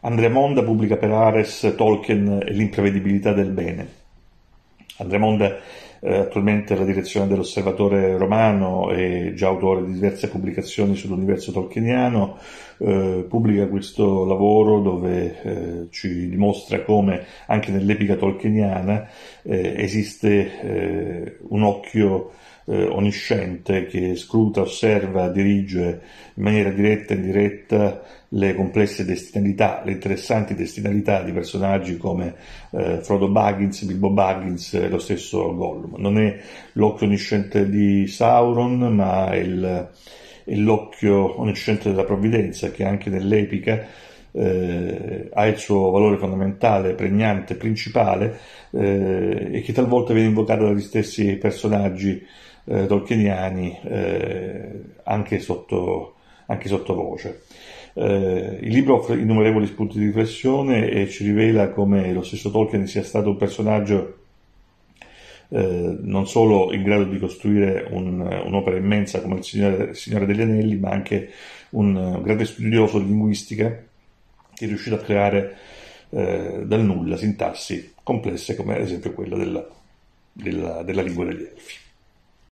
Andrea Monda pubblica per Ares Tolkien e l'imprevedibilità del bene. Andremonda eh, attualmente alla direzione dell'Osservatore Romano e già autore di diverse pubblicazioni sull'universo tolkieniano, eh, pubblica questo lavoro dove eh, ci dimostra come anche nell'epica tolkieniana eh, esiste eh, un occhio eh, onnisciente che scruta, osserva, dirige in maniera diretta e indiretta le complesse destinalità, le interessanti destinalità di personaggi come eh, Frodo Baggins, Bilbo Baggins e lo stesso Gollum forma. Non è l'occhio onnisciente di Sauron, ma è, il, è l'occhio onnisciente della provvidenza, che anche nell'epica eh, ha il suo valore fondamentale, pregnante, principale, eh, e che talvolta viene invocato dagli stessi personaggi eh, tolkieniani eh, anche, sotto, anche sottovoce. Eh, il libro offre innumerevoli spunti di riflessione e ci rivela come lo stesso Tolkien sia stato un personaggio eh, non solo in grado di costruire un, un'opera immensa come il Signore, il Signore, degli Anelli, ma anche un, un grande studioso di linguistica che è riuscito a creare eh, dal nulla sintassi complesse come ad esempio quella della, della, della lingua degli elfi.